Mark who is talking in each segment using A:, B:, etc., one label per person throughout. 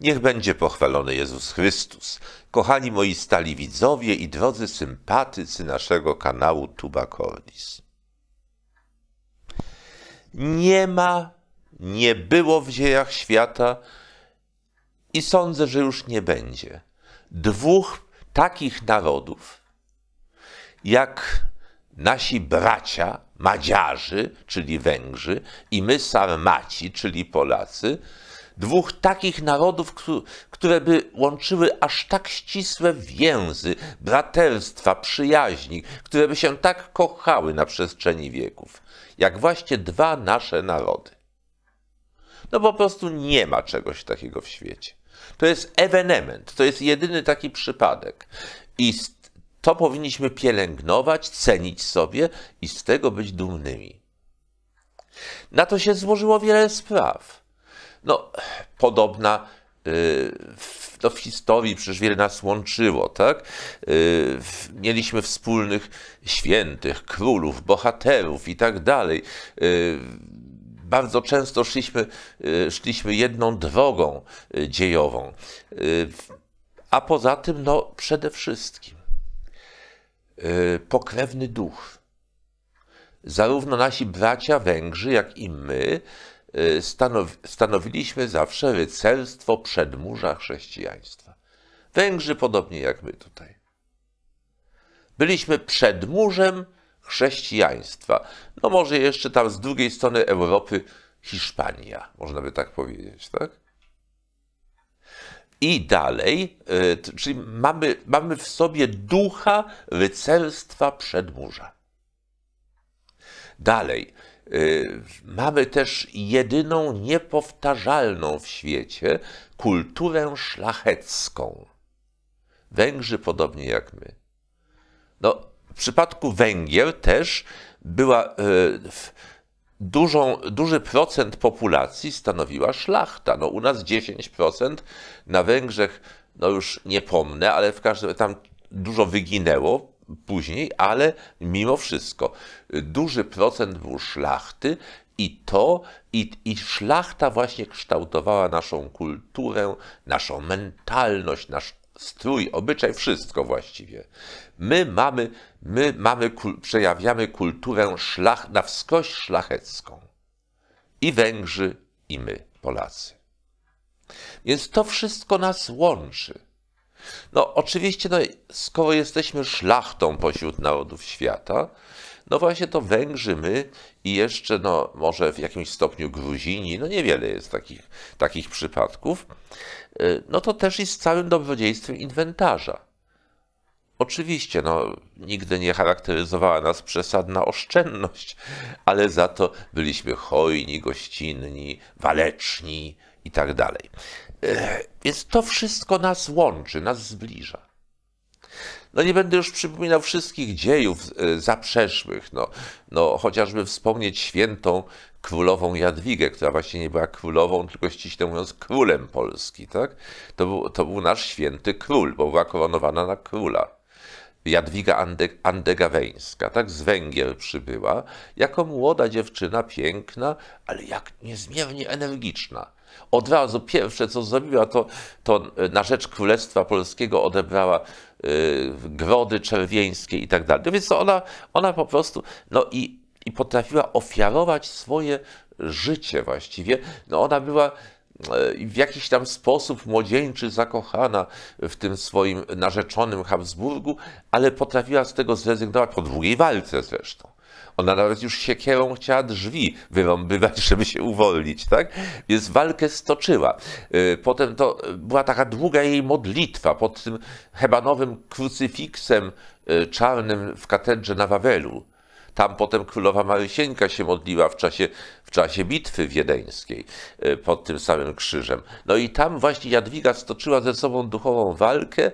A: Niech będzie pochwalony Jezus Chrystus. Kochani moi stali widzowie i drodzy sympatycy naszego kanału Tuba Cordis. Nie ma, nie było w dziejach świata i sądzę, że już nie będzie dwóch takich narodów, jak nasi bracia Madziarzy, czyli Węgrzy, i my Sarmaci, czyli Polacy, dwóch takich narodów, które by łączyły aż tak ścisłe więzy, braterstwa, przyjaźni, które by się tak kochały na przestrzeni wieków, jak właśnie dwa nasze narody. No po prostu nie ma czegoś takiego w świecie. To jest ewenement, to jest jedyny taki przypadek. I to powinniśmy pielęgnować, cenić sobie i z tego być dumnymi. Na to się złożyło wiele spraw no, podobna y, no, w historii przecież wiele nas łączyło, tak? Y, mieliśmy wspólnych świętych, królów, bohaterów i tak dalej. Y, bardzo często szliśmy, szliśmy jedną drogą dziejową. A poza tym, no, przede wszystkim pokrewny duch. Zarówno nasi bracia Węgrzy, jak i my Y, stanow, stanowiliśmy zawsze rycerstwo przedmurza chrześcijaństwa. Węgrzy podobnie jak my tutaj. Byliśmy przedmurzem chrześcijaństwa. No może jeszcze tam z drugiej strony Europy Hiszpania, można by tak powiedzieć, tak? I dalej, y, czyli mamy, mamy w sobie ducha rycerstwa przedmurza. Dalej, Y, mamy też jedyną niepowtarzalną w świecie kulturę szlachecką. Węgrzy podobnie jak my. No, w przypadku Węgier też była y, dużą, duży procent populacji stanowiła szlachta. No, u nas 10%, na Węgrzech, no już nie pomnę, ale w każdym tam dużo wyginęło, później, ale mimo wszystko duży procent był szlachty i to, i, i szlachta właśnie kształtowała naszą kulturę, naszą mentalność, nasz strój, obyczaj, wszystko właściwie. My mamy, my mamy, przejawiamy kulturę szlach, na wskość szlachecką. I Węgrzy, i my, Polacy. Więc to wszystko nas łączy. No oczywiście, no, skoro jesteśmy szlachtą pośród narodów świata, no właśnie to Węgrzy, my i jeszcze no, może w jakimś stopniu Gruzini, no niewiele jest takich, takich przypadków, y, no to też jest całym dobrodziejstwem inwentarza. Oczywiście, no, nigdy nie charakteryzowała nas przesadna oszczędność, ale za to byliśmy hojni, gościnni, waleczni i tak dalej. E, więc to wszystko nas łączy, nas zbliża. No nie będę już przypominał wszystkich dziejów e, zaprzeszłych, no, no chociażby wspomnieć świętą królową Jadwigę, która właśnie nie była królową, tylko ściśle mówiąc królem Polski, tak? To był, to był nasz święty król, bo była koronowana na króla. Jadwiga Ande, Andegaweńska, tak z Węgier przybyła, jako młoda dziewczyna, piękna, ale jak niezmiernie energiczna. Od razu pierwsze, co zrobiła, to, to e, na rzecz Królestwa Polskiego odebrała y, grody czerwieńskie i tak dalej. No więc ona, ona po prostu, no i, i potrafiła ofiarować swoje życie właściwie. No ona była e, w jakiś tam sposób młodzieńczy zakochana w tym swoim narzeczonym Habsburgu, ale potrafiła z tego zrezygnować po długiej walce zresztą. Ona nawet już siekierą chciała drzwi wyrąbywać, żeby się uwolnić, tak? Więc walkę stoczyła. Y, potem to y, była taka długa jej modlitwa pod tym hebanowym krucyfiksem y, czarnym w katedrze na Wawelu. Tam potem królowa Marysieńka się modliła w czasie, w czasie bitwy wiedeńskiej pod tym samym krzyżem. No i tam właśnie Jadwiga stoczyła ze sobą duchową walkę,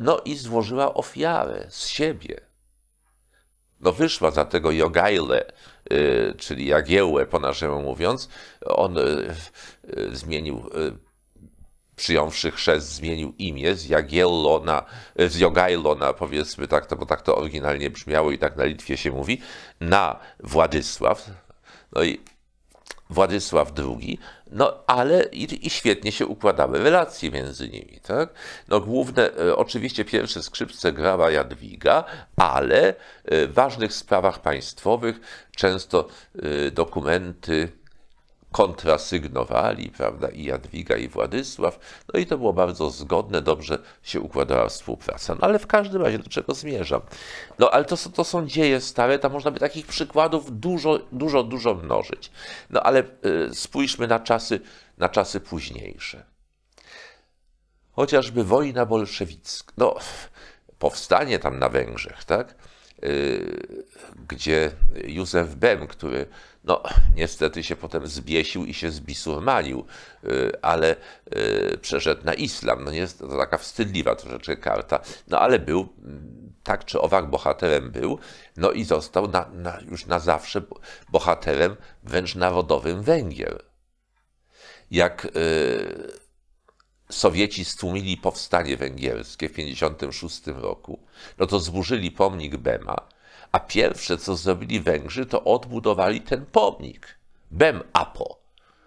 A: no i złożyła ofiarę z siebie no wyszła za tego Jogaile, y, czyli Jagiełę po naszemu mówiąc, on y, y, zmienił, przyjąwszy chrzest, zmienił imię z Jagiello na, z Jogailo na powiedzmy tak, to, no bo tak to oryginalnie brzmiało i tak na Litwie się mówi, na Władysław. No i Władysław II no ale i, i, świetnie się układały relacje między nimi, tak? No główne, e, oczywiście pierwsze skrzypce grała Jadwiga, ale e, w ważnych sprawach państwowych często e, dokumenty kontrasygnowali, prawda, i Jadwiga, i Władysław. No i to było bardzo zgodne, dobrze się układała współpraca. No ale w każdym razie do czego zmierzam? No ale to, to są dzieje stare, tam można by takich przykładów dużo, dużo, dużo mnożyć. No ale y, spójrzmy na czasy, na czasy późniejsze. Chociażby wojna bolszewicka, no powstanie tam na Węgrzech, tak? Y, gdzie Józef Bem, który no niestety się potem zbiesił i się zbisurmanił, y, ale y, przeszedł na islam. No jest to taka wstydliwa troszeczkę karta, no ale był, mm, tak czy owak bohaterem był, no i został na, na, już na zawsze bohaterem wręcz narodowym Węgier. Jak y, Sowieci stłumili powstanie węgierskie w 1956 roku, no to zburzyli pomnik Bema, a pierwsze, co zrobili Węgrzy, to odbudowali ten pomnik. Bem Apo.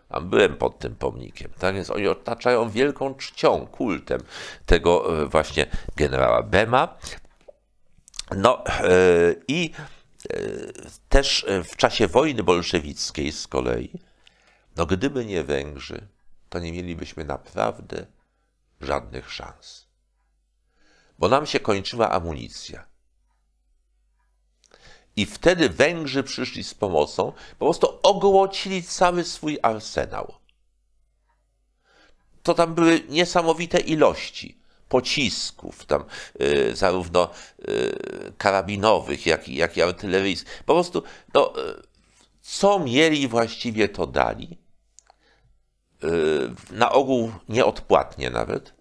A: Tam byłem pod tym pomnikiem. Tak więc oni otaczają wielką czcią, kultem tego e, właśnie generała Bema. No e, i e, też w czasie wojny bolszewickiej z kolei, no gdyby nie Węgrzy, to nie mielibyśmy naprawdę żadnych szans. Bo nam się kończyła amunicja. I wtedy Węgrzy przyszli z pomocą, po prostu ogłocili cały swój arsenał. To tam były niesamowite ilości pocisków, tam y, zarówno y, karabinowych, jak, jak i artyleryjskich. Po prostu, no, y, co mieli właściwie to dali. Y, na ogół nieodpłatnie nawet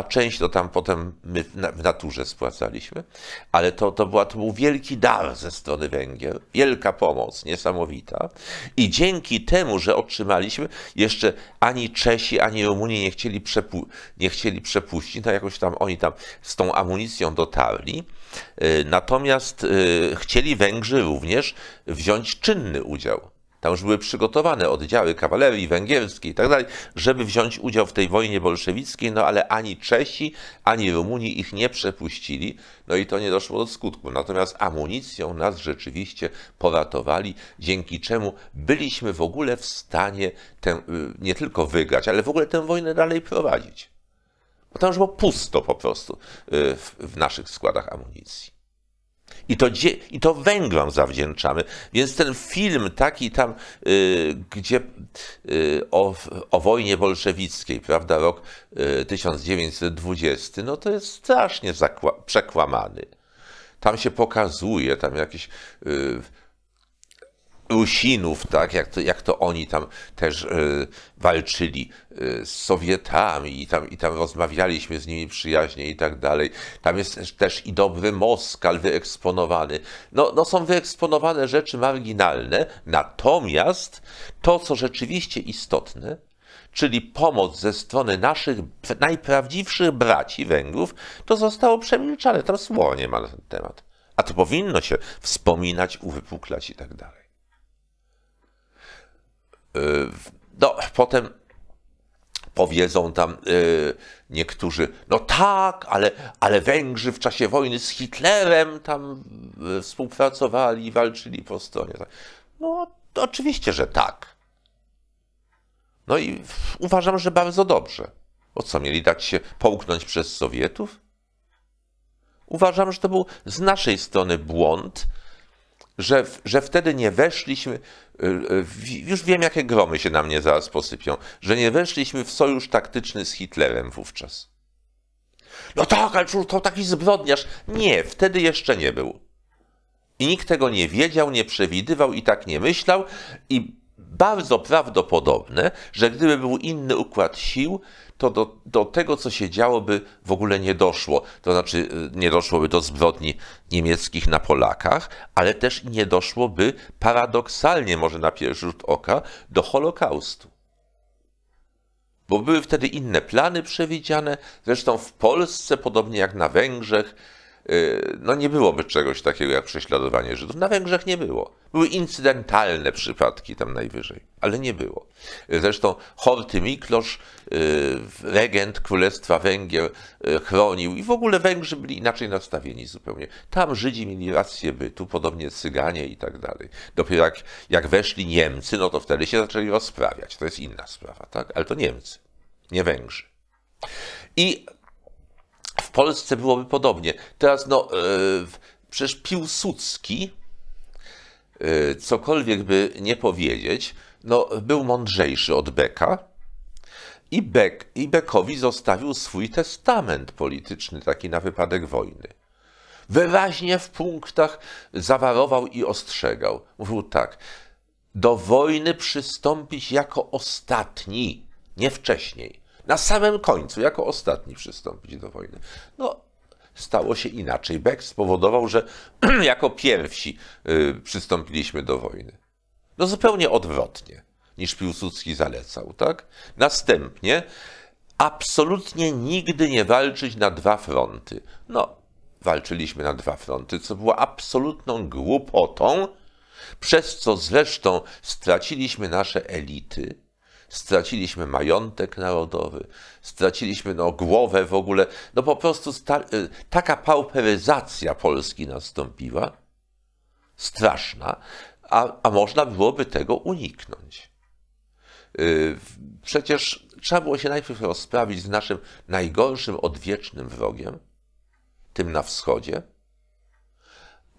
A: a część to tam potem my w naturze spłacaliśmy, ale to, to, była, to był wielki dar ze strony Węgier, wielka pomoc, niesamowita. I dzięki temu, że otrzymaliśmy, jeszcze ani Czesi, ani Rumuni nie chcieli, przepu- nie chcieli przepuścić, no jakoś tam oni tam z tą amunicją dotarli. Y, natomiast y, chcieli Węgrzy również wziąć czynny udział tam już były przygotowane oddziały kawalerii węgierskiej i tak dalej, żeby wziąć udział w tej wojnie bolszewickiej, no ale ani Czesi, ani Rumuni ich nie przepuścili, no i to nie doszło do skutku. Natomiast amunicją nas rzeczywiście poratowali, dzięki czemu byliśmy w ogóle w stanie ten, y, nie tylko wygrać, ale w ogóle tę wojnę dalej prowadzić. Bo tam już było pusto po prostu y, w, w naszych składach amunicji. I to, I to Węgrom zawdzięczamy. Więc ten film taki tam, y, gdzie y, o, o, wojnie bolszewickiej, prawda, rok 1920, y, no to jest strasznie przekłamany. Tam się pokazuje, tam jakieś Rusinów, tak, jak to, jak to oni tam też y, walczyli e, z Sowietami i tam, i tam rozmawialiśmy z nimi przyjaźnie i tak dalej. Tam jest też i dobry Moskal wyeksponowany. No, no są wyeksponowane rzeczy marginalne, natomiast to, co rzeczywiście istotne, czyli pomoc ze strony naszych najprawdziwszych braci Węgrów, to zostało przemilczane. Tam słowo nie ma na ten temat. A to powinno się wspominać, uwypuklać i tak dalej. Y, no, potem powiedzą tam y, niektórzy, no tak, ale, ale Węgrzy w czasie wojny z Hitlerem tam y, współpracowali i walczyli po stronie. Tak. No, to oczywiście, że tak. No i uważam, że bardzo dobrze. O co mieli dać się połknąć przez Sowietów? Uważam, że to był z naszej strony błąd, że, że wtedy nie weszliśmy, y, y, już wiem jakie gromy się na mnie zaraz posypią, że nie weszliśmy w sojusz taktyczny z Hitlerem wówczas. No tak, ale to taki zbrodniarz. Nie, wtedy jeszcze nie był. I nikt tego nie wiedział, nie przewidywał i tak nie myślał. I bardzo prawdopodobne, że gdyby był inny układ sił, to do, do tego, co się działo, by w ogóle nie doszło. To znaczy, y, nie doszłoby do zbrodni niemieckich na Polakach, ale też nie doszłoby paradoksalnie, może na pierwszy rzut oka, do Holokaustu. Bo były wtedy inne plany przewidziane, zresztą w Polsce, podobnie jak na Węgrzech, Y, no nie byłoby czegoś takiego jak prześladowanie Żydów. Na Węgrzech nie było. Były incydentalne przypadki tam najwyżej, ale nie było. Y, zresztą Horty Miklosz, y, regent Królestwa Węgier, chronił i w ogóle Węgrzy byli inaczej nastawieni zupełnie. Tam Żydzi mieli rację bytu, podobnie Cyganie i tak dalej. Dopiero jak, jak weszli Niemcy, no to wtedy się zaczęli rozprawiać. To jest inna sprawa, tak? Ale to Niemcy, nie Węgrzy. I w Polsce byłoby podobnie. Teraz no, e, przecież Piłsudski, e, cokolwiek by nie powiedzieć, no, był mądrzejszy od Beka. I, Beck, I Beckowi zostawił swój testament polityczny, taki na wypadek wojny. Wyraźnie w punktach zawarował i ostrzegał. Mówił tak: do wojny przystąpić jako ostatni, nie wcześniej na samym końcu, jako ostatni przystąpić do wojny. No, stało się inaczej. Beck spowodował, że jako pierwsi y, przystąpiliśmy do wojny. No zupełnie odwrotnie niż Piłsudski zalecał, tak? Następnie absolutnie nigdy nie walczyć na dwa fronty. No, walczyliśmy na dwa fronty, co było absolutną głupotą, przez co zresztą straciliśmy nasze elity straciliśmy majątek narodowy, straciliśmy no, głowę w ogóle. No po prostu y, taka pauperyzacja Polski nastąpiła, straszna, a, a można byłoby tego uniknąć. Y, przecież trzeba było się najpierw rozprawić z naszym najgorszym odwiecznym wrogiem, tym na wschodzie,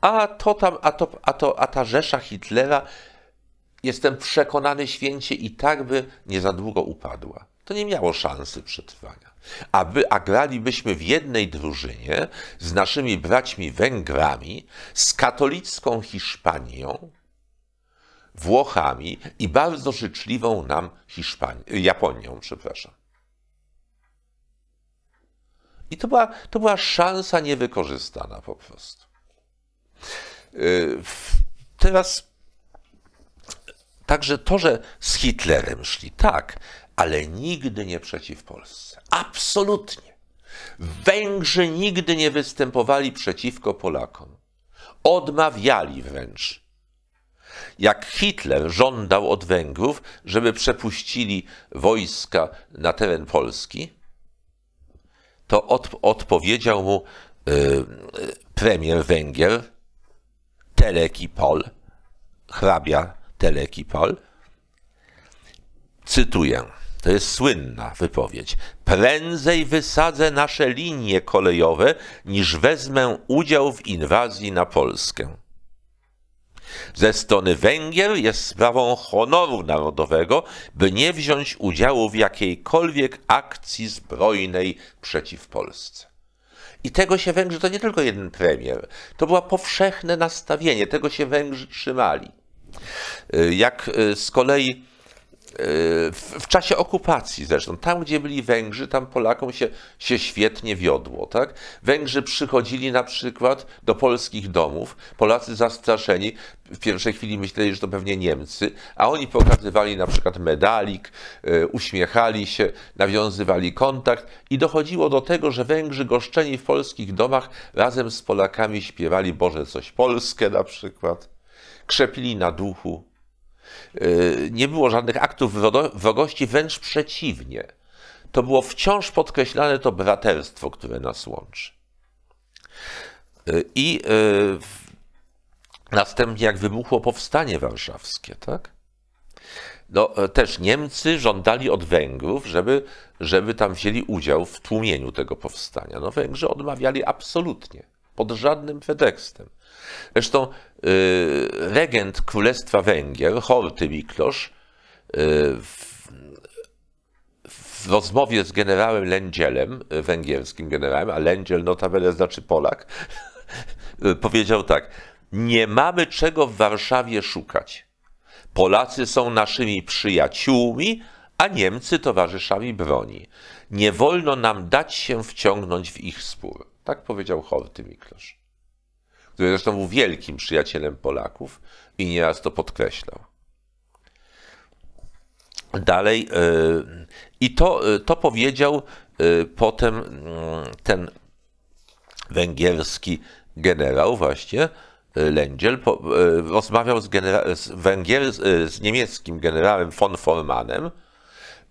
A: a to tam, a to, a to, a ta Rzesza Hitlera jestem przekonany święcie i tak by nie za długo upadła. To nie miało szansy przetrwania. Aby, a gralibyśmy w jednej drużynie z naszymi braćmi Węgrami, z katolicką Hiszpanią, Włochami i bardzo życzliwą nam Hiszpanią, Japonią, przepraszam. I to była, to była szansa niewykorzystana po prostu. Y, teraz Także to, że z Hitlerem szli tak, ale nigdy nie przeciw Polsce. Absolutnie. Węgrzy nigdy nie występowali przeciwko Polakom. Odmawiali wręcz. Jak Hitler żądał od Węgrów, żeby przepuścili wojska na teren Polski, to od, odpowiedział mu y, y premier Węgier, Teleki Pol, hrabia Telekipol. Cytuję, to jest słynna wypowiedź. Prędzej wysadzę nasze linie kolejowe, niż wezmę udział w inwazji na Polskę. Ze strony Węgier jest sprawą honoru narodowego, by nie wziąć udziału w jakiejkolwiek akcji zbrojnej przeciw Polsce. I tego się Węgrzy, to nie tylko jeden premier, to było powszechne nastawienie, tego się Węgrzy trzymali. Y, jak y, z kolei y, w, czasie okupacji zresztą, tam gdzie byli Węgrzy, tam Polakom się, się świetnie wiodło. Tak? Węgrzy przychodzili na przykład do polskich domów, Polacy zastraszeni, w pierwszej chwili myśleli, że to pewnie Niemcy, a oni pokazywali na przykład medalik, uśmiechali się, nawiązywali kontakt i dochodziło do tego, że Węgrzy goszczeni w polskich domach razem z Polakami śpiewali Boże coś Polskę na przykład, krzepili na duchu Y, nie było żadnych aktów wrogości, wręcz przeciwnie. To było wciąż podkreślane to braterstwo, które nas łączy. Y, I y, następnie, jak wybuchło powstanie warszawskie, tak? No, e, też Niemcy żądali od Węgrów, żeby, żeby tam wzięli udział w tłumieniu tego powstania. No, Węgrzy odmawiali absolutnie pod żadnym pretekstem. Zresztą y, regent Królestwa Węgier, Horty Miklosz, y, w, w rozmowie z generałem Lędzielem, węgierskim generałem, a Lędziel notabene znaczy Polak, powiedział tak: Nie mamy czego w Warszawie szukać. Polacy są naszymi przyjaciółmi, a Niemcy towarzyszami broni. Nie wolno nam dać się wciągnąć w ich spór. Tak powiedział Horty Miklosz, który zresztą był wielkim przyjacielem Polaków i nieraz to podkreślał. Dalej, y, i to, y, to powiedział y, potem mm, ten węgierski generał, właśnie Lędziel, rozmawiał z, z, Węgier, z niemieckim generałem von Formanem,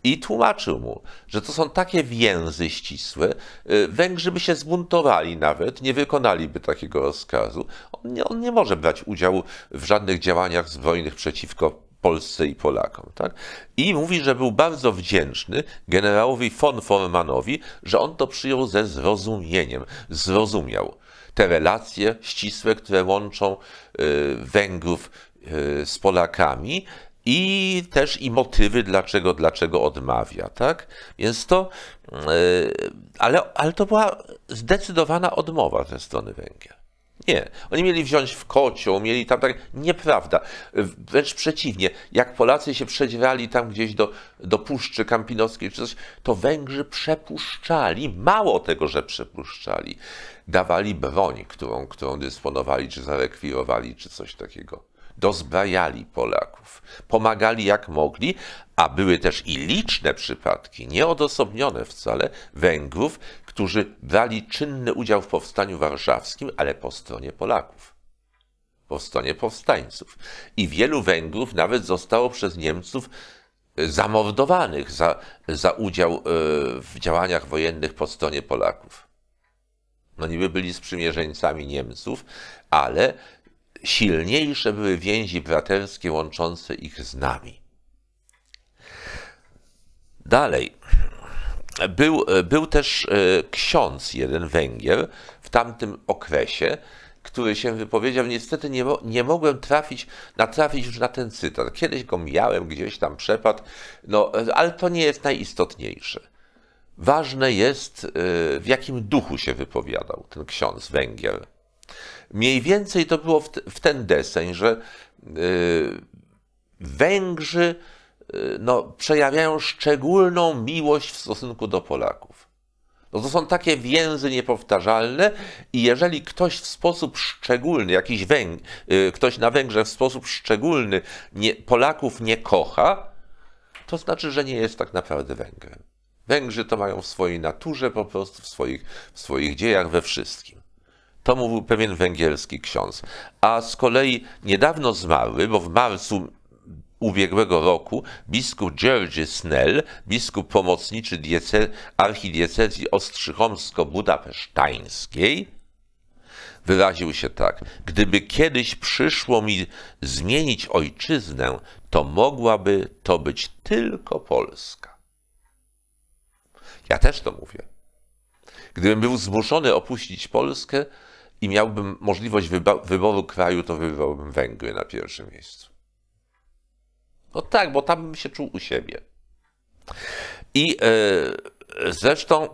A: i tłumaczył mu, że to są takie więzy ścisłe, y, Węgrzy by się zbuntowali nawet, nie wykonaliby takiego rozkazu. On nie, on nie może brać udziału w żadnych działaniach zbrojnych przeciwko Polsce i Polakom. Tak? I mówi, że był bardzo wdzięczny generałowi von Formanowi, że on to przyjął ze zrozumieniem, zrozumiał te relacje ścisłe, które łączą y, Węgrów y, z Polakami i też i motywy, dlaczego, dlaczego odmawia, tak? Więc to, e, ale, ale to była zdecydowana odmowa ze strony Węgier. Nie, oni mieli wziąć w kocioł, mieli tam tak. Nieprawda. Wręcz przeciwnie, jak Polacy się przedzierali tam gdzieś do, do Puszczy Kampinowskiej czy coś, to Węgrzy przepuszczali. Mało tego, że przepuszczali. Dawali broń, którą, którą dysponowali, czy zarekwirowali, czy coś takiego dozbrajali Polaków, pomagali jak mogli, a były też i liczne przypadki, nieodosobnione wcale, Węgrów, którzy brali czynny udział w powstaniu warszawskim, ale po stronie Polaków, po stronie powstańców. I wielu Węgrów nawet zostało przez Niemców e, zamordowanych za, za udział e, w działaniach wojennych po stronie Polaków. No niby byli sprzymierzeńcami Niemców, ale silniejsze były więzi braterskie łączące ich z nami. Dalej. Był, był też e, ksiądz, jeden Węgier, w tamtym okresie, który się wypowiedział. Niestety nie, nie mogłem trafić, natrafić już na ten cytat. Kiedyś go miałem, gdzieś tam przepadł, no, ale to nie jest najistotniejsze. Ważne jest, e, w jakim duchu się wypowiadał ten ksiądz Węgier. Mniej więcej to było w, w ten deseń, że y, Węgrzy y, no, przejawiają szczególną miłość w stosunku do Polaków. No to są takie więzy niepowtarzalne i jeżeli ktoś w sposób szczególny, jakiś Węg, y, ktoś na Węgrzech w sposób szczególny nie, Polaków nie kocha, to znaczy, że nie jest tak naprawdę Węgrem. Węgrzy to mają w swojej naturze, po prostu w swoich, w swoich dziejach, we wszystkim. To mówił pewien węgierski ksiądz. A z kolei niedawno zmarły, bo w marcu ubiegłego roku biskup George Snell, biskup pomocniczy diece, archidiecezji ostrzychomsko-budapesztańskiej, wyraził się tak: Gdyby kiedyś przyszło mi zmienić ojczyznę, to mogłaby to być tylko Polska. Ja też to mówię. Gdybym był zmuszony opuścić Polskę, i miałbym możliwość wyboru kraju, to wybrałbym Węgry na pierwszym miejscu. No tak, bo tam bym się czuł u siebie. I e, zresztą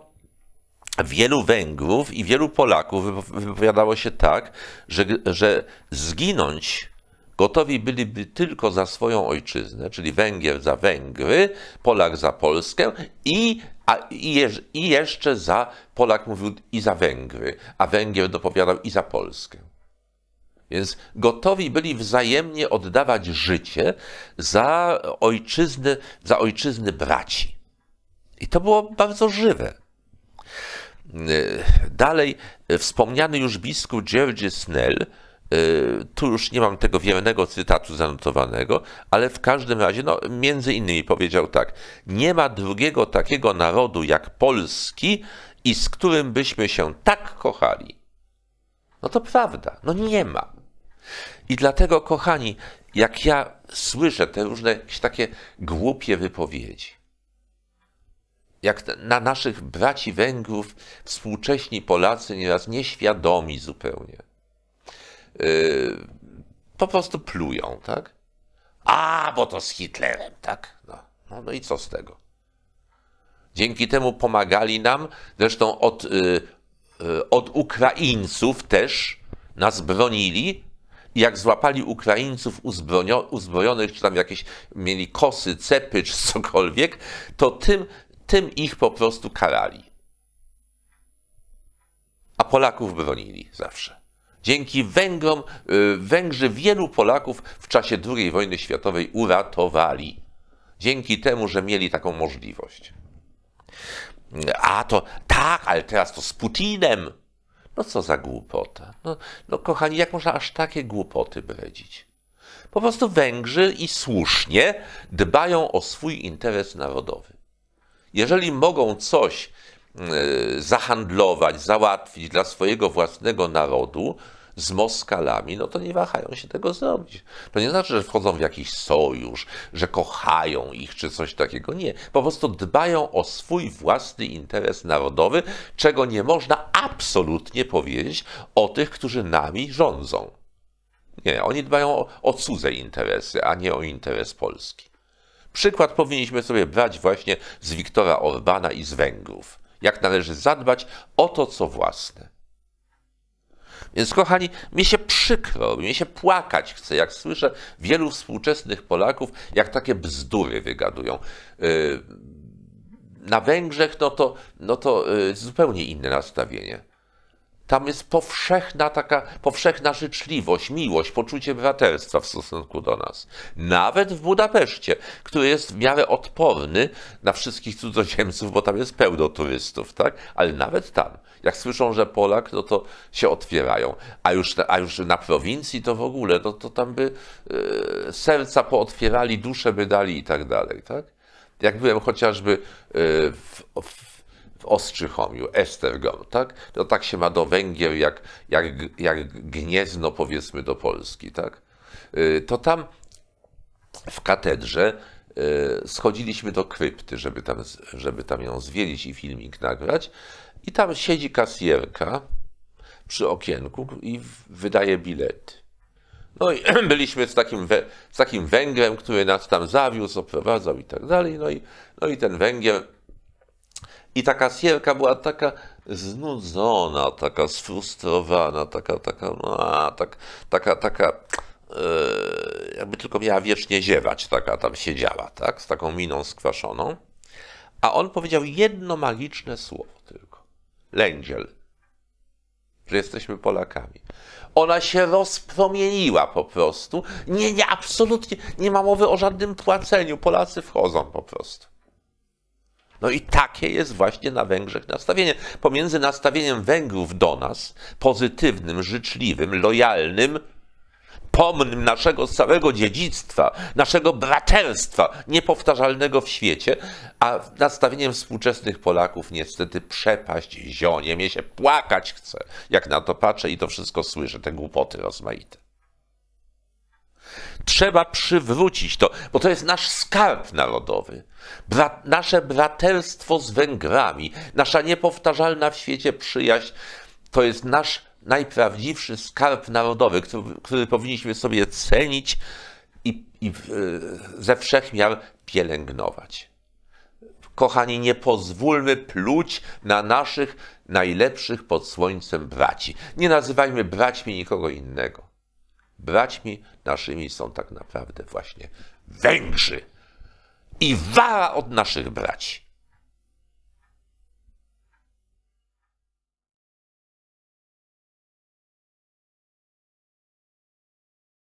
A: wielu Węgrów i wielu Polaków wypowiadało się tak, że, że zginąć Gotowi byliby tylko za swoją ojczyznę, czyli Węgier za Węgry, Polak za Polskę i, a, i, jeż, i jeszcze za Polak mówił i za Węgry, a Węgier dopowiadał i za Polskę. Więc gotowi byli wzajemnie oddawać życie za za ojczyzny braci. I to było bardzo żywe. Yy, dalej, wspomniany już biskup George Snell Y, tu już nie mam tego wiernego cytatu zanotowanego, ale w każdym razie, no, między innymi powiedział tak: Nie ma drugiego takiego narodu jak Polski i z którym byśmy się tak kochali. No to prawda, no nie ma. I dlatego, kochani, jak ja słyszę te różne jakieś takie głupie wypowiedzi, jak na naszych braci Węgrów współcześni Polacy nieraz nieświadomi zupełnie, Y, po prostu plują, tak? A, bo to z Hitlerem, tak? No, no, no i co z tego? Dzięki temu pomagali nam, zresztą od, y, y, od Ukraińców też nas bronili, i jak złapali Ukraińców uzbrojonych, czy tam jakieś mieli kosy, cepy, czy cokolwiek, to tym, tym ich po prostu karali. A Polaków bronili zawsze. Dzięki Węgrom y, Węgrzy wielu Polaków w czasie II wojny światowej uratowali. Dzięki temu, że mieli taką możliwość. A to tak, ale teraz to z Putinem. No co za głupota. No, no kochani, jak można aż takie głupoty bredzić? Po prostu Węgrzy i słusznie dbają o swój interes narodowy. Jeżeli mogą coś y, zahandlować, załatwić dla swojego własnego narodu, z Moskalami, no to nie wahają się tego zrobić. To nie znaczy, że wchodzą w jakiś sojusz, że kochają ich czy coś takiego. Nie. Po prostu dbają o swój własny interes narodowy, czego nie można absolutnie powiedzieć o tych, którzy nami rządzą. Nie, oni dbają o, o cudze interesy, a nie o interes Polski. Przykład powinniśmy sobie brać właśnie z Wiktora Orbana i z Węgrów. Jak należy zadbać o to, co własne. Więc kochani, mi się przykro, mi się płakać chce, jak słyszę wielu współczesnych Polaków, jak takie bzdury wygadują. Y, na Węgrzech no to, no to y, zupełnie inne nastawienie. Tam jest powszechna taka, powszechna życzliwość, miłość, poczucie braterstwa w stosunku do nas. Nawet w Budapeszcie, który jest w miarę odporny na wszystkich cudzoziemców, bo tam jest pełno turystów, tak? Ale nawet tam, jak słyszą, że Polak, no to się otwierają. A już, a już na prowincji to w ogóle, no to tam by yy, serca pootwierali, dusze by dali i tak dalej, tak? Jak byłem chociażby e, w, w w Ostrzychomiu, Estergom, tak? To tak się ma do Węgier, jak, jak, jak Gniezno powiedzmy do Polski, tak? Y, to tam w katedrze y, schodziliśmy do krypty, żeby tam, żeby tam ją zwiedzić i filmik nagrać i tam siedzi kasjerka przy okienku i wydaje bilety. No i byliśmy z takim, z takim Węgrem, który nas tam zawiózł, oprowadzał i tak dalej. No i, no i ten Węgier i ta kasjerka była taka znudzona, taka sfrustrowana, taka, taka, no, tak, taka, taka, e, jakby tylko miała wiecznie ziewać, taka tam siedziała, tak, z taką miną skwaszoną. A on powiedział jedno magiczne słowo tylko. Lędziel. Że jesteśmy Polakami. Ona się rozpromieniła po prostu. Nie, nie, absolutnie nie ma mowy o żadnym płaceniu. Polacy wchodzą po prostu. No i takie jest właśnie na Węgrzech nastawienie. Pomiędzy nastawieniem Węgrów do nas, pozytywnym, życzliwym, lojalnym, pomnym naszego całego dziedzictwa, naszego braterstwa, niepowtarzalnego w świecie, a nastawieniem współczesnych Polaków niestety przepaść zionie. Mnie się płakać chce, jak na to patrzę i to wszystko słyszę, te głupoty rozmaite. Trzeba przywrócić to, bo to jest nasz skarb narodowy. Bra nasze braterstwo z Węgrami, nasza niepowtarzalna w świecie przyjaźń, to jest nasz najprawdziwszy skarb narodowy, który, który powinniśmy sobie cenić i, i e, ze wszechmiar pielęgnować. Kochani, nie pozwólmy pluć na naszych najlepszych pod słońcem braci. Nie nazywajmy braćmi nikogo innego. Braćmi naszymi są tak naprawdę właśnie Węgrzy i wara od naszych braci.